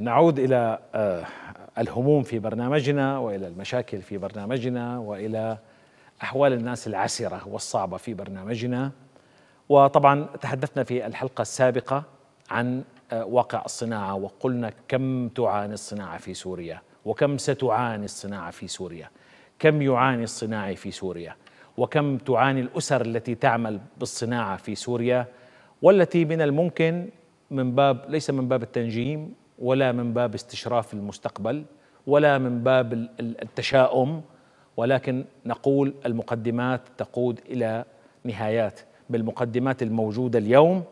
نعود إلى آه، الهموم في برنامجنا وإلى المشاكل في برنامجنا وإلى أحوال الناس العسرة والصعبة في برنامجنا وطبعا تحدثنا في الحلقة السابقة عن آه، واقع الصناعة وقلنا كم تعاني الصناعة في سوريا وكم ستعاني الصناعة في سوريا كم يعاني الصناعي في سوريا وكم تعاني الأسر التي تعمل بالصناعة في سوريا والتي من الممكن من باب ليس من باب التنجيم ولا من باب استشراف المستقبل ولا من باب التشاؤم ولكن نقول المقدمات تقود الى نهايات بالمقدمات الموجوده اليوم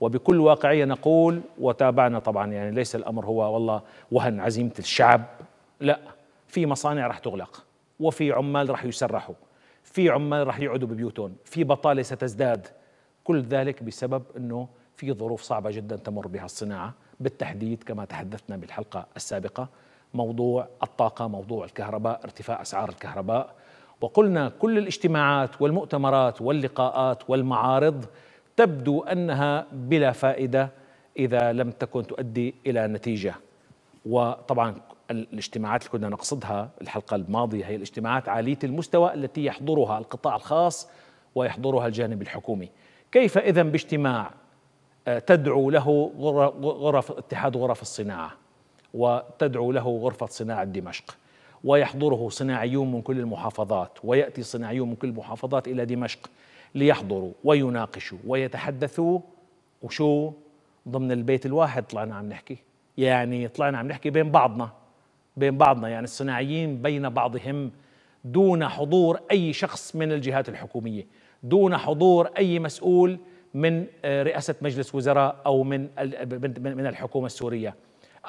وبكل واقعيه نقول وتابعنا طبعا يعني ليس الامر هو والله وهن عزيمه الشعب لا في مصانع راح تغلق وفي عمال راح يسرحوا في عمال راح يقعدوا ببيوتهم في بطاله ستزداد كل ذلك بسبب انه في ظروف صعبه جدا تمر بها الصناعه بالتحديد كما تحدثنا بالحلقة السابقة موضوع الطاقة موضوع الكهرباء ارتفاع أسعار الكهرباء وقلنا كل الاجتماعات والمؤتمرات واللقاءات والمعارض تبدو أنها بلا فائدة إذا لم تكن تؤدي إلى نتيجة وطبعا الاجتماعات اللي كنا نقصدها الحلقة الماضية هي الاجتماعات عالية المستوى التي يحضرها القطاع الخاص ويحضرها الجانب الحكومي كيف إذا باجتماع تدعو له غرف اتحاد غرف الصناعه وتدعو له غرفه صناعه دمشق ويحضره صناعيون من كل المحافظات وياتي صناعيون من كل المحافظات الى دمشق ليحضروا ويناقشوا ويتحدثوا وشو ضمن البيت الواحد طلعنا عم نحكي يعني طلعنا عم نحكي بين بعضنا بين بعضنا يعني الصناعيين بين بعضهم دون حضور اي شخص من الجهات الحكوميه دون حضور اي مسؤول من آه، رئاسه مجلس وزراء او من من الحكومه السوريه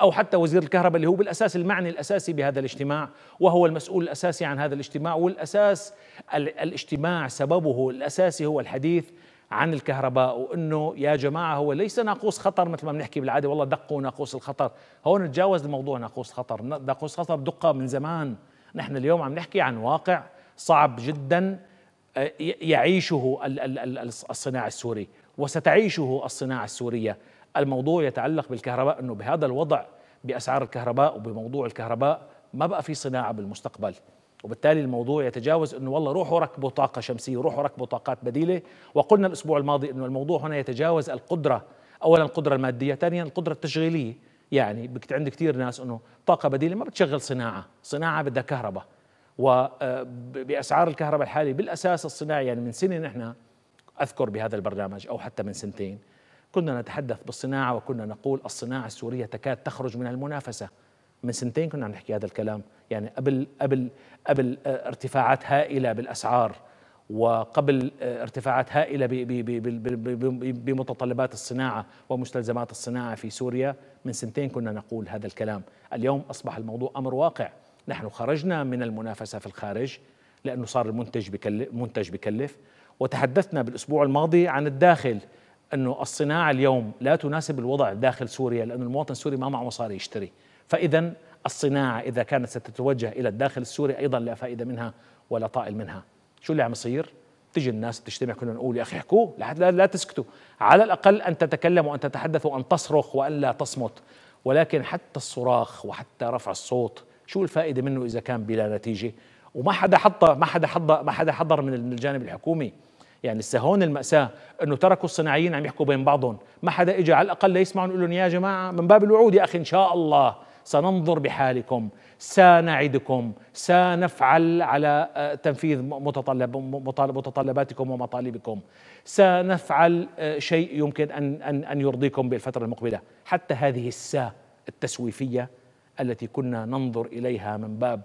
او حتى وزير الكهرباء اللي هو بالاساس المعني الاساسي بهذا الاجتماع وهو المسؤول الاساسي عن هذا الاجتماع والاساس الاجتماع سببه الاساسي هو الحديث عن الكهرباء وانه يا جماعه هو ليس ناقوس خطر مثل ما بنحكي بالعاده والله دقوا ناقوس الخطر، هون نتجاوز الموضوع ناقوس خطر، ناقوس خطر دقه من زمان، نحن اليوم عم نحكي عن واقع صعب جدا يعيشه الصناعة السوري وستعيشه الصناعة السورية الموضوع يتعلق بالكهرباء أنه بهذا الوضع بأسعار الكهرباء وبموضوع الكهرباء ما بقى في صناعة بالمستقبل وبالتالي الموضوع يتجاوز انه والله روحوا ركبوا طاقه شمسيه روحوا ركبوا طاقات بديله وقلنا الاسبوع الماضي انه الموضوع هنا يتجاوز القدره اولا القدره الماديه ثانيا القدره التشغيليه يعني عند كثير ناس انه طاقه بديله ما بتشغل صناعه صناعه بدها كهرباء وباسعار آه، الكهرباء الحالي بالاساس الصناعي يعني من سنه نحن اذكر بهذا البرنامج او حتى من سنتين كنا نتحدث بالصناعه وكنا نقول الصناعه السوريه تكاد تخرج من المنافسه من سنتين كنا عم نحكي هذا الكلام يعني قبل قبل قبل آه، ارتفاعات هائله بالاسعار وقبل آه، ارتفاعات هائله بمتطلبات الصناعه ومستلزمات الصناعه في سوريا من سنتين كنا نقول هذا الكلام اليوم اصبح الموضوع امر واقع نحن خرجنا من المنافسة في الخارج لأنه صار المنتج بكلف, منتج بكلف وتحدثنا بالأسبوع الماضي عن الداخل أنه الصناعة اليوم لا تناسب الوضع داخل سوريا لأن المواطن السوري ما معه مصاري يشتري فإذا الصناعة إذا كانت ستتوجه إلى الداخل السوري أيضا لا فائدة منها ولا طائل منها شو اللي عم يصير؟ تجي الناس تجتمع كنا نقول يا أخي احكوا لا, لا تسكتوا على الأقل أن تتكلم وأن تتحدث وأن تصرخ وأن لا تصمت ولكن حتى الصراخ وحتى رفع الصوت شو الفائدة منه إذا كان بلا نتيجة وما حدا حطه ما حدا حضى ما حدا حضر من الجانب الحكومي يعني لسه هون المأساة انه تركوا الصناعيين عم يحكوا بين بعضهم ما حدا اجى على الاقل ليسمعوا يقولوا لهم يا جماعة من باب الوعود يا اخي ان شاء الله سننظر بحالكم سنعدكم سنفعل على آه، تنفيذ متطلب متطلباتكم ومطالبكم سنفعل آه، شيء يمكن ان ان ان يرضيكم بالفتره المقبله حتى هذه السا التسويفيه التي كنا ننظر اليها من باب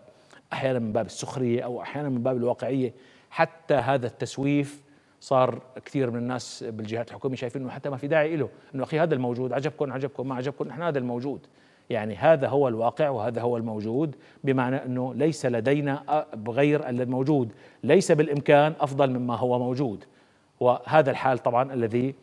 احيانا من باب السخريه او احيانا من باب الواقعيه حتى هذا التسويف صار كثير من الناس بالجهات الحكوميه شايفين انه حتى ما في داعي له انه اخي هذا الموجود عجبكم عجبكم ما عجبكم نحن هذا الموجود يعني هذا هو الواقع وهذا هو الموجود بمعنى انه ليس لدينا آه، غير الموجود ليس بالامكان افضل مما هو موجود وهذا الحال طبعا الذي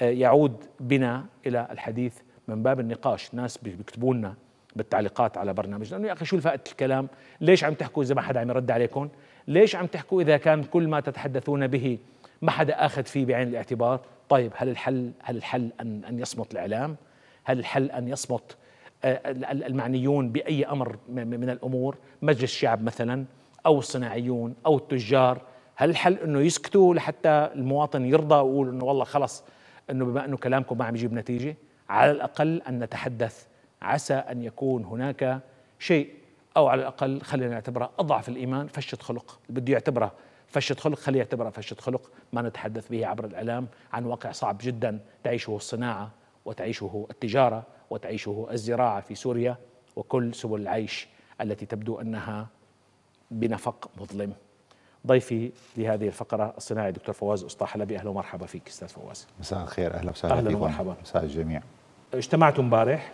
آه، يعود بنا الى الحديث من باب النقاش ناس بيكتبوا لنا بالتعليقات على برنامجنا لانه يا اخي شو الفائده الكلام؟ ليش عم تحكوا اذا ما حدا عم يرد عليكم؟ ليش عم تحكوا اذا كان كل ما تتحدثون به ما حدا اخذ فيه بعين الاعتبار؟ طيب هل الحل هل الحل ان ان يصمت الاعلام؟ هل الحل ان يصمت آه، المعنيون باي امر من الامور، مجلس الشعب مثلا او الصناعيون او التجار، هل الحل انه يسكتوا لحتى المواطن يرضى ويقول انه والله خلص انه بما انه كلامكم ما عم يجيب نتيجه؟ على الاقل ان نتحدث عسى أن يكون هناك شيء أو على الأقل خلينا نعتبرها أضعف الإيمان فشة خلق بده يعتبرها فشة خلق خليه يعتبرها فشة خلق ما نتحدث به عبر الإعلام عن واقع صعب جدا تعيشه الصناعة وتعيشه التجارة وتعيشه الزراعة في سوريا وكل سبل العيش التي تبدو أنها بنفق مظلم ضيفي لهذه الفقرة الصناعي دكتور فواز أسطى حلبي أهلا ومرحبا فيك أستاذ فواز مساء الخير أهلا وسهلا أهلا ومرحبا مساء الجميع اجتمعتم امبارح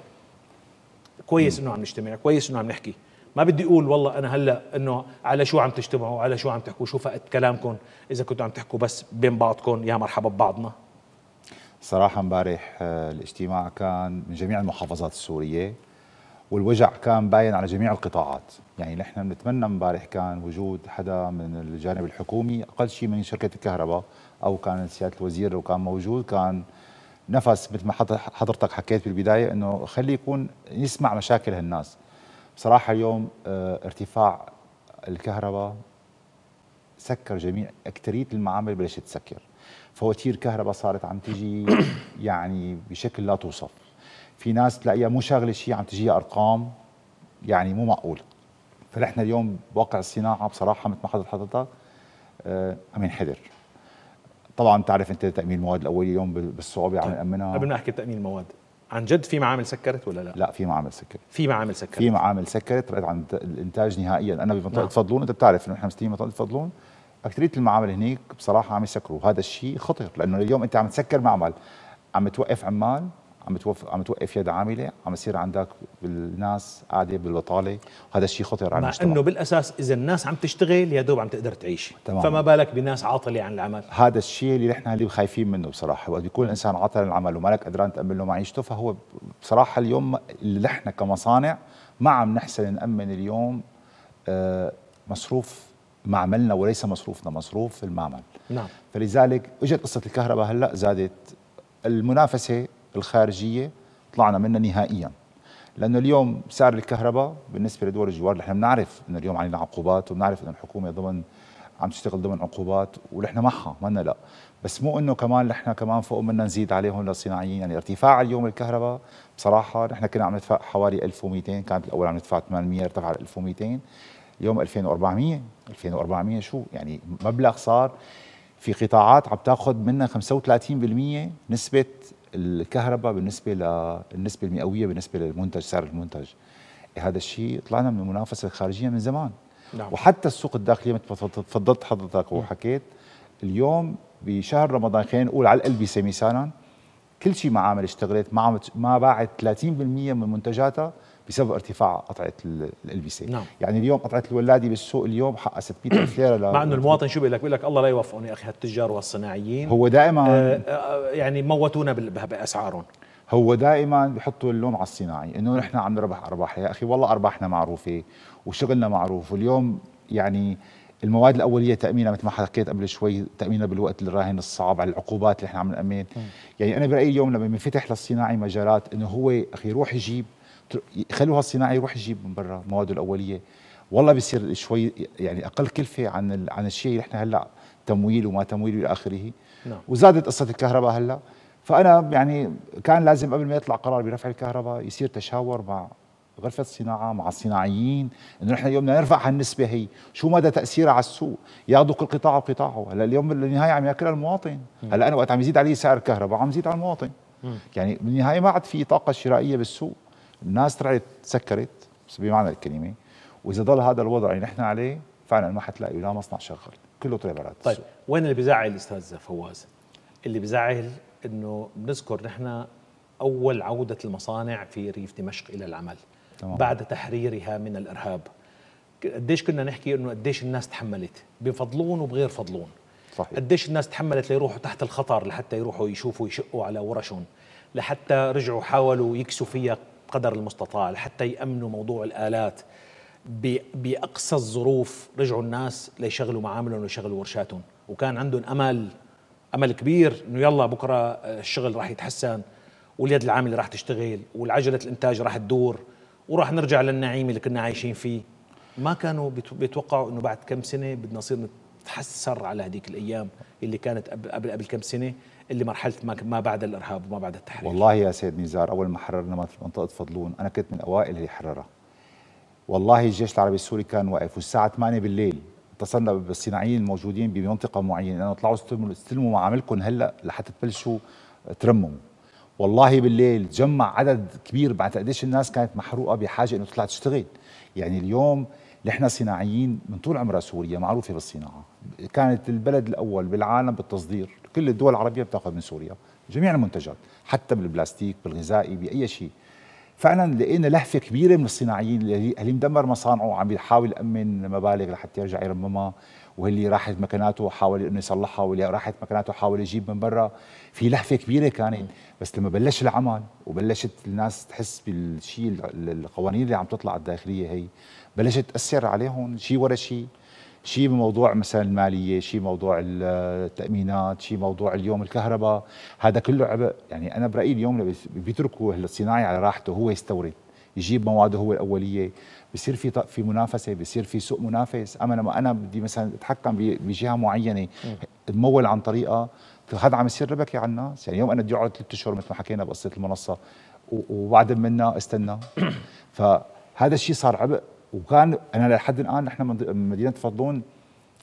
كويس انه عم نجتمع كويس انه عم نحكي ما بدي اقول والله انا هلا انه على شو عم تجتمعوا على شو عم تحكوا شو فقد كلامكم اذا كنتوا عم تحكوا بس بين بعضكم يا مرحبا ببعضنا صراحه امبارح آه، الاجتماع كان من جميع المحافظات السوريه والوجع كان باين على جميع القطاعات يعني نحن بنتمنى امبارح كان وجود حدا من الجانب الحكومي اقل شيء من شركه الكهرباء او كان سياده الوزير لو كان موجود كان نفس مثل ما حضرتك حكيت بالبدايه انه خليه يكون يسمع مشاكل هالناس بصراحه اليوم آه، ارتفاع الكهرباء سكر جميع اكثريه المعامل بلشت تسكر فواتير كهرباء صارت عم تجي يعني بشكل لا توصف في ناس تلاقيها مو شاغله شيء عم تجيها ارقام يعني مو معقول فنحن اليوم بواقع الصناعه بصراحه مثل ما حضرت حضرتك آه، عم ينحدر طبعا تعرف انت تامين المواد الاوليه اليوم بالصعوبه عم نامنها طيب، قبل ما احكي تامين المواد عن جد في معامل سكرت ولا لا؟ لا في معامل سكرت في معامل سكرت في معامل سكرت رقت عن الانتاج نهائيا انا بمنطقه نعم. فضلون انت بتعرف انه احنا مستلمين منطقه فضلون اكثريه المعامل هنيك بصراحه عم يسكروا هذا الشيء خطر لانه اليوم انت عم تسكر معمل عم توقف عمال عم بتوقف عم توقف يد عامله عم يصير عندك بالناس قاعده بالبطاله وهذا الشيء خطر على المجتمع مع انه بالاساس اذا الناس عم تشتغل يا دوب عم تقدر تعيش تمام. فما بالك بناس عاطله عن العمل هذا الشيء اللي نحن اللي خايفين منه بصراحه وقت بيكون الانسان عاطل عن العمل وما لك قدران تامن له معيشته فهو بصراحه اليوم اللي نحن كمصانع ما عم نحسن نامن اليوم آه، مصروف معملنا وليس مصروفنا مصروف المعمل نعم فلذلك اجت قصه الكهرباء هلا زادت المنافسه الخارجيه طلعنا منها نهائيا لانه اليوم سعر الكهرباء بالنسبه لدول الجوار نحن بنعرف انه اليوم علينا عقوبات وبنعرف انه الحكومه ضمن عم تشتغل ضمن عقوبات ونحن معها منا لا بس مو انه كمان نحن كمان فوق منا نزيد عليهم للصناعيين يعني ارتفاع اليوم الكهرباء بصراحه نحن كنا عم ندفع حوالي 1200 كانت الاول عم ندفع 800 ارتفع ل 1200 اليوم 2400 2400 شو يعني مبلغ صار في قطاعات عم تاخذ منا 35% نسبه الكهرباء بالنسبه للنسبه المئويه بالنسبه للمنتج سعر المنتج هذا الشيء طلعنا من المنافسه الخارجيه من زمان نعم. وحتى السوق الداخليه مثل تفضلت حضرتك وحكيت اليوم بشهر رمضان خلينا نقول على القلب مثالا كل شيء معامل اشتغلت ما ما باعت 30% من منتجاتها بسبب ارتفاع قطعه ال بي سي نعم. يعني اليوم قطعه الولادي بالسوق اليوم حقها 600 ليره مع انه المواطن شو بيقول لك بيقول لك الله لا يوفقهم يا اخي هالتجار والصناعيين هو دائما آه, آه، يعني موتونا باسعارهم هو دائما بحطوا اللوم على الصناعي انه نحن عم نربح ارباح يا اخي والله ارباحنا معروفه وشغلنا معروف واليوم يعني المواد الاوليه تامينها مثل ما حكيت قبل شوي تامينها بالوقت الراهن الصعب على العقوبات اللي احنا عم نامن يعني انا برايي اليوم لما بنفتح للصناعي مجالات انه هو اخي يروح يجيب خلوها هالصناعي يروح يجيب من برا مواده الاوليه والله بيصير شوي يعني اقل كلفه عن عن الشيء اللي احنا هلا تمويل وما تمويل الى اخره نعم. وزادت قصه الكهرباء هلا فانا يعني كان لازم قبل ما يطلع قرار برفع الكهرباء يصير تشاور مع غرفة الصناعة مع الصناعيين انه نحن اليوم بدنا نرفع هالنسبة هي، شو مدى تأثيرها على السوق؟ ياخذوا كل قطاع وقطاعه، هلا اليوم بالنهاية عم ياكلها المواطن، هلا انا وقت عم يزيد علي سعر الكهرباء عم يزيد على المواطن. يعني بالنهاية ما عاد في طاقة شرائية بالسوق، الناس طلعت سكرت بمعنى الكلمه واذا ضل هذا الوضع اللي نحن عليه فعلا ما حتلاقي لا مصنع شغال كله طلع برات طيب وين اللي بزعل استاذ فواز اللي بزعل انه بنذكر نحن اول عوده المصانع في ريف دمشق الى العمل تمام. بعد تحريرها من الارهاب قديش كنا نحكي انه قديش الناس تحملت بفضلون وبغير فضلون صحيح. قديش الناس تحملت ليروحوا تحت الخطر لحتى يروحوا يشوفوا يشقوا على ورشهم لحتى رجعوا حاولوا يكسوا فيها قدر المستطاع لحتى يأمنوا موضوع الآلات بأقصى الظروف رجعوا الناس ليشغلوا معاملهم ويشغلوا ورشاتهم وكان عندهم أمل أمل كبير إنه يلا بكرة آه، الشغل راح يتحسن واليد العاملة راح تشتغل والعجلة الإنتاج راح تدور وراح نرجع للنعيم اللي كنا عايشين فيه ما كانوا بيتوقعوا إنه بعد كم سنة بدنا نصير نتحسر على هذيك الأيام اللي كانت قبل قبل كم سنة اللي مرحله ما بعد الارهاب وما بعد التحرير والله يا سيد نزار اول ما حررنا منطقه فضلون انا كنت من الاوائل اللي حررها والله الجيش العربي السوري كان واقف والساعه 8 بالليل اتصلنا بالصناعيين الموجودين بمنطقه معينه انه طلعوا استلموا استلموا معاملكم هلا لحتى تبلشوا ترمموا والله بالليل تجمع عدد كبير بعد قديش الناس كانت محروقه بحاجه انه تطلع تشتغل يعني اليوم نحن صناعيين من طول عمرها سوريا معروفه بالصناعه كانت البلد الاول بالعالم بالتصدير كل الدول العربيه بتاخذ من سوريا جميع المنتجات حتى بالبلاستيك بالغذائي باي شيء فعلا لقينا لهفه كبيره من الصناعيين اللي مدمر مصانعه وعم يحاول يامن مبالغ لحتى يرجع يرممها واللي راحت مكاناته وحاول انه يصلحها واللي راحت مكاناته وحاول يجيب من برا في لهفه كبيره كانت بس لما بلش العمل وبلشت الناس تحس بالشيء القوانين اللي عم تطلع الداخليه هي بلشت تاثر عليهم شيء ورا شيء شيء بموضوع مثلا الماليه، شيء موضوع التامينات، شيء موضوع اليوم الكهرباء، هذا كله عبء، يعني انا برايي اليوم بيتركوا الصناعي على راحته هو يستورد يجيب مواده هو الاوليه بصير في في منافسه بصير في سوق منافس اما لما انا بدي مثلا اتحكم بجهه معينه تمول عن طريقه هذا عم يصير ربكي على الناس يعني يوم انا بدي اقعد ثلاث اشهر مثل ما حكينا بقصه المنصه وبعد منا استنى فهذا الشيء صار عبء وكان انا لحد الان نحن من مدينه فضلون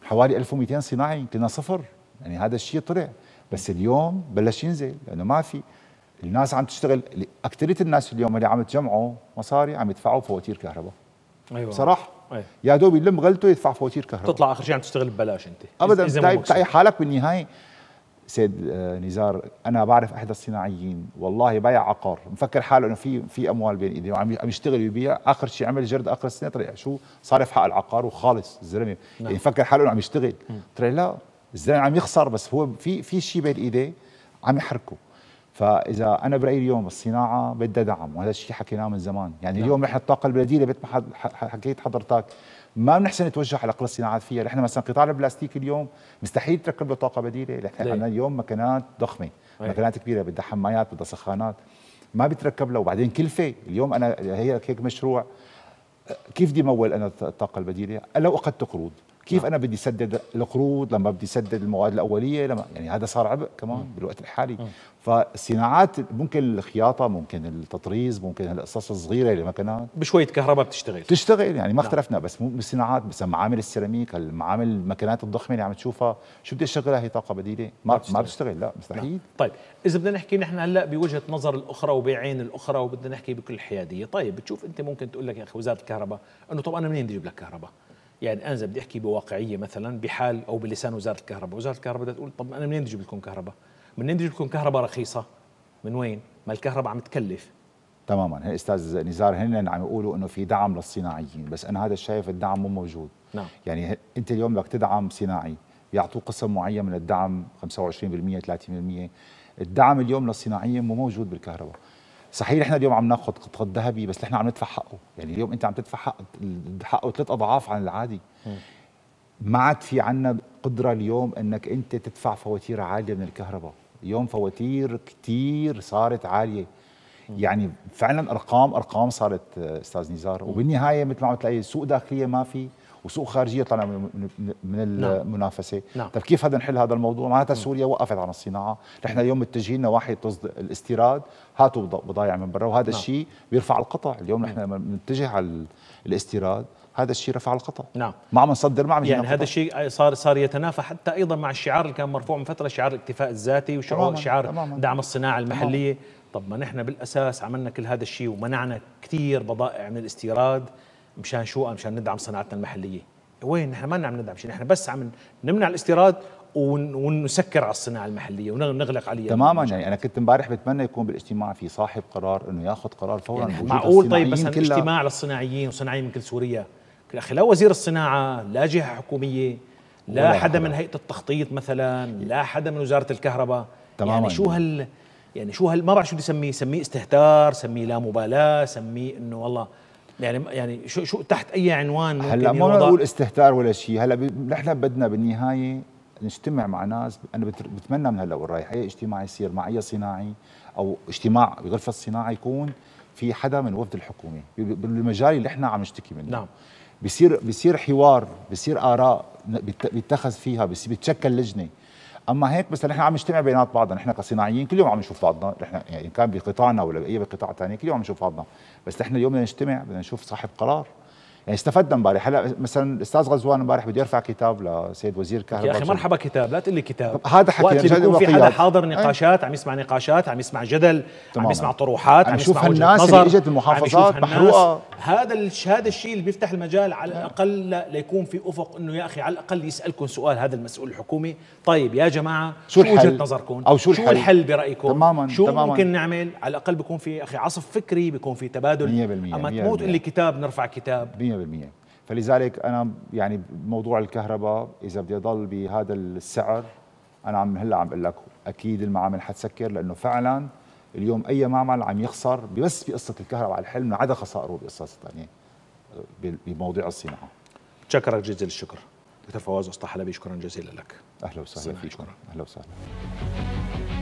حوالي 1200 صناعي كنا صفر يعني هذا الشيء طلع بس اليوم بلش ينزل لانه ما في الناس عم تشتغل اكثريه الناس اليوم اللي عم تجمعوا مصاري عم يدفعوا فواتير كهرباء ايوه بصراحه أيوة. يا دوب يلم غلته يدفع فواتير كهرباء تطلع اخر شيء عم تشتغل ببلاش انت ابدا تلاقي حالك بالنهايه سيد آه، نزار انا بعرف احدى الصناعيين والله بايع عقار مفكر حاله انه في في اموال بين ايديه وعم يشتغل ويبيع اخر شيء عمل جرد اخر السنه طلع شو صارف حق العقار وخالص الزلمه نعم. يعني مفكر حاله انه عم يشتغل طلع لا الزلمه عم يخسر بس هو في في شيء بين ايديه عم يحركه فاذا انا برايي اليوم الصناعه بدها دعم وهذا الشيء حكيناه من زمان يعني نعم. اليوم نحن الطاقه البديله مثل ما حكيت حضرتك ما بنحسن نتوجه على كل الصناعات فيها نحن مثلا قطاع البلاستيك اليوم مستحيل تركب له طاقه بديله نحن عندنا اليوم مكانات ضخمه مكنات مكانات كبيره بدها حمايات بدها سخانات ما بتركب له وبعدين كلفه اليوم انا هي هيك مشروع كيف بدي مول انا الطاقه البديله لو اخذت قروض كيف نعم. انا بدي اسدد القروض لما بدي اسدد المواد الاوليه لما يعني هذا صار عبء كمان مم. بالوقت الحالي مم. فالصناعات ممكن الخياطه ممكن التطريز ممكن القصص الصغيره اللي كانت بشويه كهرباء بتشتغل بتشتغل يعني ما نعم. اختلفنا بس مو بالصناعات بس معامل السيراميك المعامل المكنات الضخمه اللي عم تشوفها شو بدي اشغلها هي طاقه بديله ما ما بتشتغل لا مستحيل نعم. طيب اذا بدنا نحكي نحن هلا بوجهه نظر الاخرى وبعين الاخرى وبدنا نحكي بكل حياديه طيب بتشوف انت ممكن تقول لك يا اخي وزاره الكهرباء انه طب انا منين بدي اجيب لك كهرباء يعني اذا بدي احكي بواقعيه مثلا بحال او بلسان وزاره الكهرباء، وزاره الكهرباء بدها تقول طب انا منين بدي اجيب لكم كهرباء؟ منين بدي اجيب لكم كهرباء رخيصه؟ من وين؟ ما الكهرباء عم تكلف تماما هي استاذ نزار هن عم يقولوا انه في دعم للصناعيين بس انا هذا شايف الدعم مو موجود نعم. يعني انت اليوم بدك تدعم صناعي يعطوه قسم معين من الدعم 25% 30% الدعم اليوم للصناعيه مو موجود بالكهرباء صحيح احنا اليوم عم ناخذ قطعه ذهبي بس احنا عم ندفع حقه يعني اليوم انت عم تدفع حق حقه ثلاث اضعاف عن العادي ما عاد في عنا قدره اليوم انك انت تدفع فواتير عاليه من الكهرباء اليوم فواتير كثير صارت عاليه يعني فعلا ارقام ارقام صارت استاذ نزار وبالنهايه مثل ما عم تلاقي سوق داخليه ما في وسوق خارجيه طلع من نعم. المنافسه نعم. طيب كيف بدنا نحل هذا الموضوع معناتها سوريا وقفت عن الصناعه نحن اليوم متجهين نواحي الاستيراد هاتوا بضايع من برا وهذا نعم. الشيء بيرفع القطع اليوم نحن بنتجه نعم. على الاستيراد هذا الشيء رفع القطع نعم ما عم نصدر ما عم يعني هذا الشيء صار صار يتنافى حتى ايضا مع الشعار اللي كان مرفوع من فتره شعار الاكتفاء الذاتي وشعار تماماً شعار تماماً دعم الصناعه المحليه تماماً طب ما نحن بالاساس عملنا كل هذا الشيء ومنعنا كثير بضائع من الاستيراد مشان شو مشان ندعم صناعتنا المحليه وين نحن ما عم ندعم شيء نحن بس عم نمنع الاستيراد ونسكر على الصناعه المحليه ونغلق عليها تماما يعني انا كنت امبارح بتمنى يكون بالاجتماع في صاحب قرار انه ياخذ قرار فورا يعني معقول طيب بس اجتماع للصناعيين وصناعيين من كل سوريا اخي لا وزير الصناعه لا جهه حكوميه لا حدا من هيئه التخطيط مثلا لا حدا من وزاره الكهرباء يعني تماما يعني شو هال يعني شو هال ما بعرف شو بدي سميه سميه استهتار سميه لا مبالاه سميه انه والله يعني يعني شو شو تحت اي عنوان هلا ما بقول استهتار ولا شيء هلا نحن بدنا بالنهايه نجتمع مع ناس انا بتمنى من هلا والرايح اي اجتماع يصير مع اي صناعي او اجتماع بغرفه الصناعه يكون في حدا من وفد الحكومه بالمجال اللي احنا عم نشتكي منه نعم بصير بصير حوار بصير اراء بيتخذ فيها بتشكل لجنه اما هيك بس نحن عم نجتمع بينات بعضنا نحن كصناعيين كل يوم عم نشوف بعضنا نحن يعني كان بقطاعنا ولا باي قطاع ثاني كل يوم عم نشوف بعضنا بس نحن اليوم بدنا نجتمع بدنا نشوف صاحب قرار يعني استفدنا امبارح هلا مثلا الاستاذ غزوان امبارح بده يرفع كتاب لسيد وزير كهرباء يا اخي مرحبا كتاب لا تقول لي كتاب هذا حكي وقت اللي بيكون في حدا حاضر إيه. نقاشات عم يسمع نقاشات عم يسمع جدل عم يسمع طروحات عم, يشوف يسمع الناس اللي اجت المحافظات محروقه هذا هذا الشيء اللي بيفتح المجال على الاقل ليكون في افق انه يا اخي على الاقل يسالكم سؤال هذا المسؤول الحكومي طيب يا جماعه شو وجهه نظركم او شو الحل, شو الحل برايكم تماما شو تماما. ممكن نعمل على الاقل بيكون في اخي عصف فكري بيكون في تبادل 100% اما تموت اللي كتاب نرفع كتاب 100% فلذلك انا يعني موضوع الكهرباء اذا بدي اضل بهذا السعر انا عم هلا عم بقول لك اكيد المعامل حتسكر لانه فعلا اليوم اي معمل عم يخسر بس بقصه الكهرباء على الحلم عدا خسائره بقصص ثانيه بمواضيع الصناعه تشكرك جزيل الشكر دكتور فواز اسطى حلبي شكرا جزيلا لك اهلا وسهلا فيك شكرا اهلا وسهلا